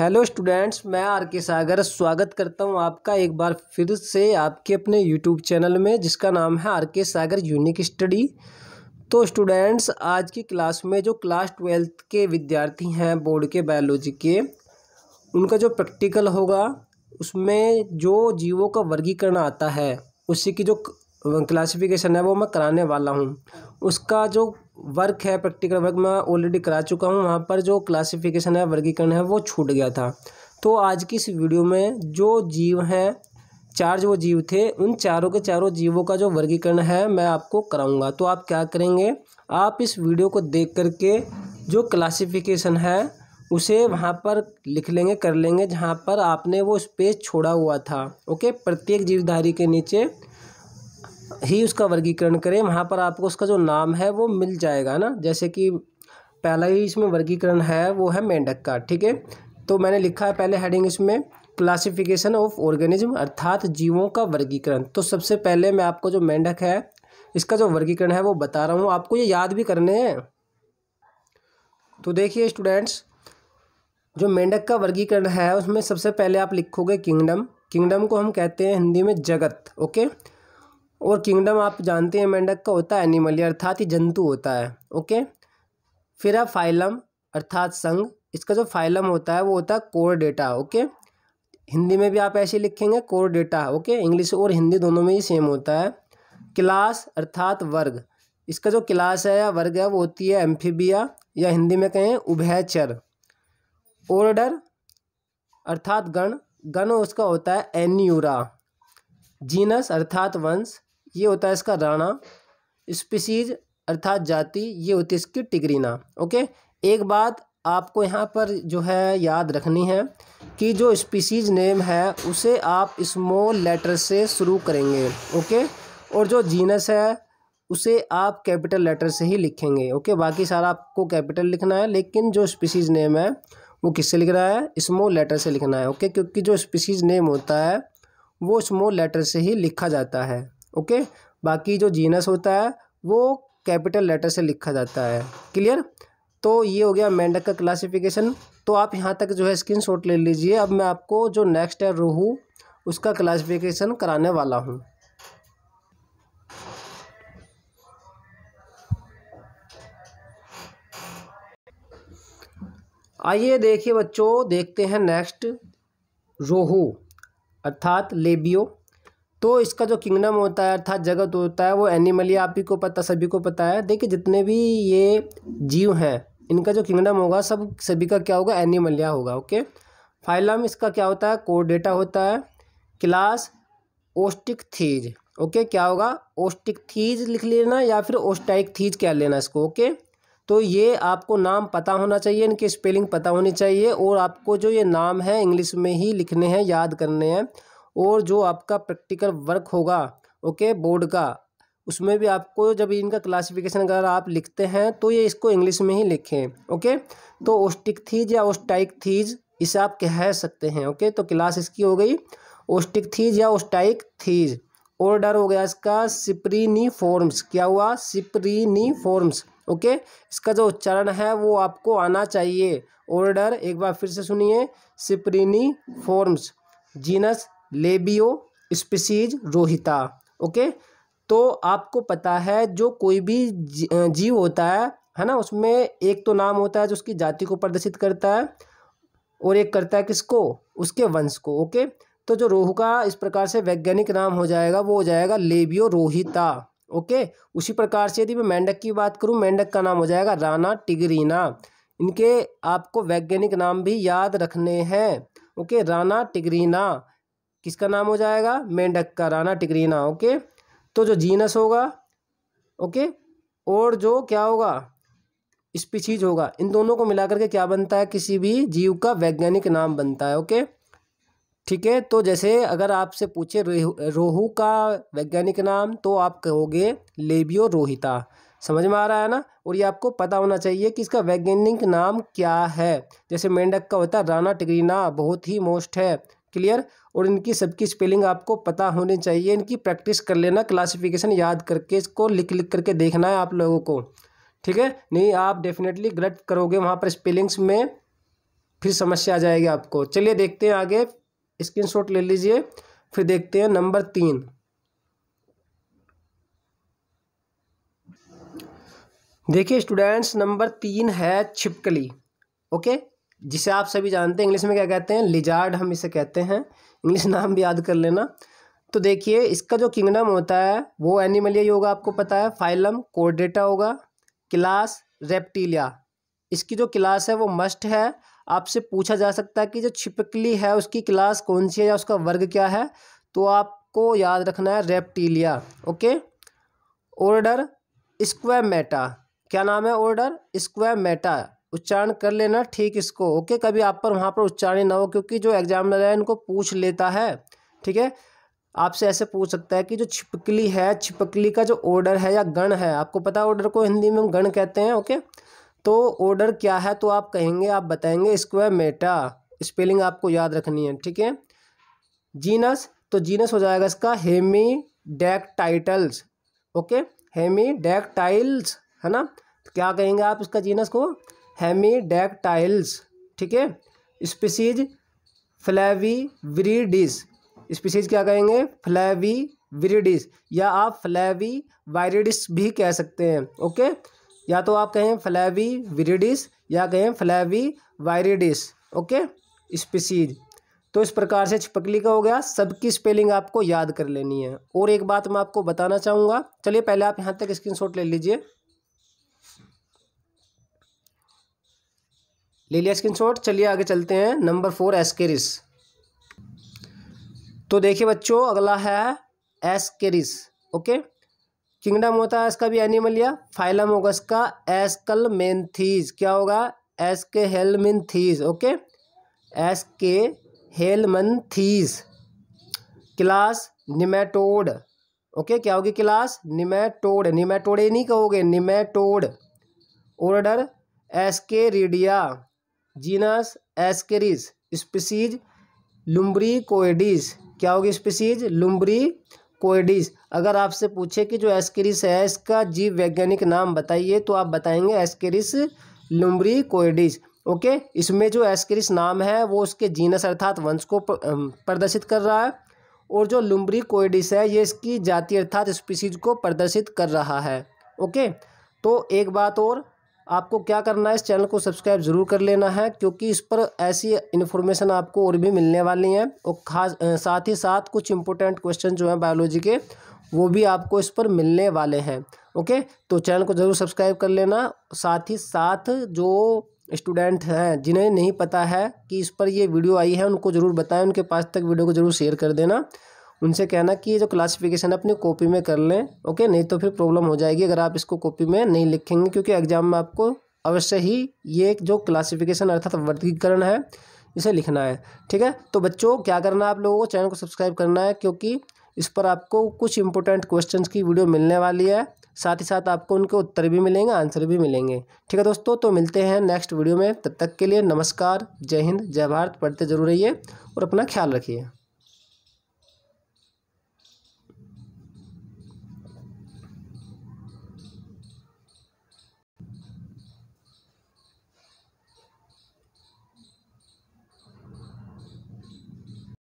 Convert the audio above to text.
hello students मैं are K सागर स्वागत करता हूं आपका एक बार फिर से आपके अपने यूट्यूब चैनल में जिसका नाम है R K Sagar unique study तो स्टूडेंट्स आज की क्लास में जो क्लास ट्वेल्थ के विद्यार्थी हैं बोर्ड के बायोलॉजी के उनका जो प्रैक्टिकल होगा उसमें जो जीवों का वर्गीकरण आता है उसी की जो क्लासिफिकेशन है वो मैं कराने वाला हूँ उसका जो वर्क है प्रैक्टिकल वर्क मैं ऑलरेडी करा चुका हूँ वहाँ पर जो क्लासिफिकेशन है वर्गीकरण है वो छूट गया था तो आज की इस वीडियो में जो जीव हैं चार जो जीव थे उन चारों के चारों जीवों का जो वर्गीकरण है मैं आपको कराऊंगा तो आप क्या करेंगे आप इस वीडियो को देख करके जो क्लासिफिकेशन है उसे वहाँ पर लिख लेंगे कर लेंगे जहाँ पर आपने वो स्पेस छोड़ा हुआ था ओके प्रत्येक जीवधारी के नीचे ही उसका वर्गीकरण करें वहाँ पर आपको उसका जो नाम है वो मिल जाएगा ना जैसे कि पहला ही इसमें वर्गीकरण है वो है मेंढक का ठीक है तो मैंने लिखा है पहले हेडिंग इसमें क्लासिफिकेशन ऑफ ऑर्गेनिज्म अर्थात जीवों का वर्गीकरण तो सबसे पहले मैं आपको जो मेंढक है इसका जो वर्गीकरण है वो बता रहा हूँ आपको ये याद भी करने हैं तो देखिए स्टूडेंट्स जो मेंढक का वर्गीकरण है उसमें सबसे पहले आप लिखोगे किंगडम किंगडम को हम कहते हैं हिंदी में जगत ओके और किंगडम आप जानते हैं मेंढक का होता है एनिमल अर्थात ही जंतु होता है ओके फिर है फाइलम अर्थात संघ इसका जो फाइलम होता है वो होता है कोर डेटा ओके हिंदी में भी आप ऐसे लिखेंगे कोर डेटा ओके इंग्लिश और हिंदी दोनों में ही सेम होता है क्लास अर्थात वर्ग इसका जो क्लास है या वर्ग है वो होती है एम्फीबिया या हिंदी में कहें उभयचर ऑर्डर अर्थात गण गण उसका होता है एन्यूरा जीनस अर्थात वंश ये होता है इसका राणा स्पीसीज अर्थात जाति ये होती है इसकी टिगरीना ओके एक बात आपको यहाँ पर जो है याद रखनी है कि जो स्पीसीज नेम है उसे आप स्मॉल लेटर से शुरू करेंगे ओके और जो जीनस है उसे आप कैपिटल लेटर से ही लिखेंगे ओके बाकी सारा आपको कैपिटल लिखना है लेकिन जो स्पीसीज नेम है वो किससे लिख रहा है स्मॉल लेटर से लिखना है ओके क्योंकि जो स्पीसीज नेम होता है वो स्मॉल लेटर से ही लिखा जाता है ओके बाकी जो जीनस होता है वो कैपिटल लेटर से लिखा जाता है क्लियर तो ये हो गया मेंढक का क्लासिफिकेशन तो आप यहाँ तक जो है स्क्रीन शॉट ले लीजिए अब मैं आपको जो नेक्स्ट है रोहू उसका क्लासिफिकेशन कराने वाला हूँ आइए देखिए बच्चों देखते हैं नेक्स्ट रोहू अर्थात लेबियो तो इसका जो किंगडम होता है अर्थात जगत होता है वो ही आप ही को पता सभी को पता है देखिए जितने भी ये जीव हैं इनका जो किंगडम होगा सब सभी का क्या होगा एनिमलिया होगा ओके फाइलम इसका क्या होता है कोडेटा होता है क्लास ओस्टिक थीज ओके क्या होगा ओस्टिक थीज लिख लेना या फिर ओस्टाइक थीज कह लेना इसको ओके तो ये आपको नाम पता होना चाहिए इनकी स्पेलिंग पता होनी चाहिए और आपको जो ये नाम है इंग्लिश में ही लिखने हैं याद करने हैं और जो आपका प्रैक्टिकल वर्क होगा ओके बोर्ड का उसमें भी आपको जब इनका क्लासिफिकेशन अगर आप लिखते हैं तो ये इसको इंग्लिश में ही लिखें ओके तो ओस्टिक थीज या ओस्टाइक थीज इसे आप कह सकते हैं ओके तो क्लास इसकी हो गई ओस्टिक थीज या ओस्टाइक थीज ऑर्डर हो गया इसका सिप्रीनी फॉर्म्स क्या हुआ सिप्रीनी फॉर्म्स ओके इसका जो उच्चारण है वो आपको आना चाहिए ऑर्डर एक बार फिर से सुनिए Cypriniformes genus Labeo species rohita okay तो आपको पता है जो कोई भी जीव होता है है ना उसमें एक तो नाम होता है जो उसकी जाति को प्रदर्शित करता है और एक करता है किसको उसके वंश को ओके तो जो रोहू का इस प्रकार से वैज्ञानिक नाम हो जाएगा वो हो जाएगा लेबियो रोहिता ओके उसी प्रकार से यदि मैं मेंढक की बात करूँ मेंढक का नाम हो जाएगा राना टिगरीना इनके आपको वैज्ञानिक नाम भी याद रखने हैं ओके राना टिगरीना किसका नाम हो जाएगा मेंढक का राना टिकरीना ओके तो जो जीनस होगा ओके और जो क्या होगा स्पीशीज होगा इन दोनों को मिलाकर के क्या बनता है किसी भी जीव का वैज्ञानिक नाम बनता है ओके ठीक है तो जैसे अगर आपसे पूछे रोहू का वैज्ञानिक नाम तो आप कहोगे लेबियो रोहिता समझ में आ रहा है ना और ये आपको पता होना चाहिए कि इसका वैज्ञानिक नाम क्या है जैसे मेंढक का होता है राना टिकरीना बहुत ही मोस्ट है क्लियर और इनकी सबकी स्पेलिंग आपको पता होनी चाहिए इनकी प्रैक्टिस कर लेना क्लासिफिकेशन याद करके इसको लिख लिख करके देखना है आप लोगों को ठीक है नहीं आप डेफिनेटली गलत करोगे वहाँ पर स्पेलिंग्स में फिर समस्या आ जाएगी आपको चलिए देखते हैं आगे स्क्रीन ले लीजिए फिर देखते हैं नंबर तीन देखिए स्टूडेंट्स नंबर तीन है छिपकली ओके जिसे आप सभी जानते हैं इंग्लिश में क्या कहते हैं लिजार्ड हम इसे कहते हैं इंग्लिश नाम भी याद कर लेना तो देखिए इसका जो किंगडम होता है वो एनिमलिया होगा आपको पता है फाइलम कोर्डेटा होगा क्लास रेप्टीलिया इसकी जो क्लास है वो मस्ट है आपसे पूछा जा सकता है कि जो छिपकली है उसकी क्लास कौन सी है या उसका वर्ग क्या है तो आपको याद रखना है रेप्टीलिया ओके ऑर्डर स्क्वामेटा क्या नाम है ऑर्डर स्क्वामेटा उच्चारण कर लेना ठीक इसको ओके कभी आप पर वहाँ पर उच्चारण ना हो क्योंकि जो एग्जामिनर है इनको पूछ लेता है ठीक है आपसे ऐसे पूछ सकता है कि जो छिपकली है छिपकली का जो ऑर्डर है या गण है आपको पता है ऑर्डर को हिंदी में हम गण कहते हैं ओके तो ऑर्डर क्या है तो आप कहेंगे आप बताएंगे स्क्वायर मेटा स्पेलिंग आपको याद रखनी है ठीक है जीनस तो जीनस हो जाएगा इसका Hemidactylus okay Hemidactylus है ना तो क्या कहेंगे आप इसका जीनस को हेमीडेक्टाइल्स ठीक है स्पीसीज फ्लैवीवरीडिस स्पीसीज क्या कहेंगे फ्लैवी वरीडिस या आप फ्लैवी वायरिडिस भी कह सकते हैं ओके या तो आप कहें फ्लैवी वरीडिस या कहें फ्लैवी वायरिडिस ओके स्पीसीज तो इस प्रकार से छिपकली का हो गया सबकी स्पेलिंग आपको याद कर लेनी है और एक बात मैं आपको बताना चाहूँगा चलिए पहले आप यहाँ तक स्क्रीनशॉट ले लीजिए ले लिया शॉट चलिए आगे चलते हैं नंबर फोर एस्केरिस तो देखिए बच्चों अगला है एस्केरिस ओके किंगडम होता है इसका भी एनिमल या फाइलम होगा इसका एस्कलमेंथीज क्या होगा Aschelminthes okay Aschelminthes class nematode okay क्या होगी क्लास निमेटोड निमेटोड ये नहीं कहोगे nematode order Ascaridia genus Ascaris species lumbricoides क्या होगी स्पीसीज लुम्बरी कोएडिस अगर आपसे पूछे कि जो एस्केरिस है इसका जीव वैज्ञानिक नाम बताइए तो आप बताएंगे एस्केरिस लुम्बरी कोएडिस ओके इसमें जो एस्केरिस नाम है वो उसके जीनस अर्थात वंश को प्रदर्शित कर रहा है और जो लुम्बरी कोएडिस है ये इसकी जाति अर्थात स्पीसीज को प्रदर्शित कर रहा है ओके तो एक बात और आपको क्या करना है इस चैनल को सब्सक्राइब ज़रूर कर लेना है क्योंकि इस पर ऐसी इन्फॉर्मेशन आपको और भी मिलने वाली हैं और खास साथ ही साथ कुछ इंपॉर्टेंट क्वेश्चन जो हैं बायोलॉजी के वो भी आपको इस पर मिलने वाले हैं ओके तो चैनल को ज़रूर सब्सक्राइब कर लेना साथ ही साथ जो स्टूडेंट हैं जिन्हें नहीं पता है कि इस पर ये वीडियो आई है उनको ज़रूर बताएं उनके पास तक वीडियो को ज़रूर शेयर कर देना उनसे कहना कि ये जो क्लासिफिकेशन अपनी कॉपी में कर लें ओके नहीं तो फिर प्रॉब्लम हो जाएगी अगर आप इसको कॉपी में नहीं लिखेंगे क्योंकि एग्जाम में आपको अवश्य ही ये जो क्लासिफिकेशन अर्थात वर्गीकरण है इसे लिखना है ठीक है तो बच्चों क्या करना है आप लोगों को चैनल को सब्सक्राइब करना है क्योंकि इस पर आपको कुछ इंपॉर्टेंट क्वेश्चंस की वीडियो मिलने वाली है साथ ही साथ आपको उनके उत्तर भी मिलेंगे आंसर भी मिलेंगे ठीक है दोस्तों तो मिलते हैं नेक्स्ट वीडियो में तब तक के लिए नमस्कार जय हिंद जय भारत पढ़ते जरूर रहिए और अपना ख्याल रखिए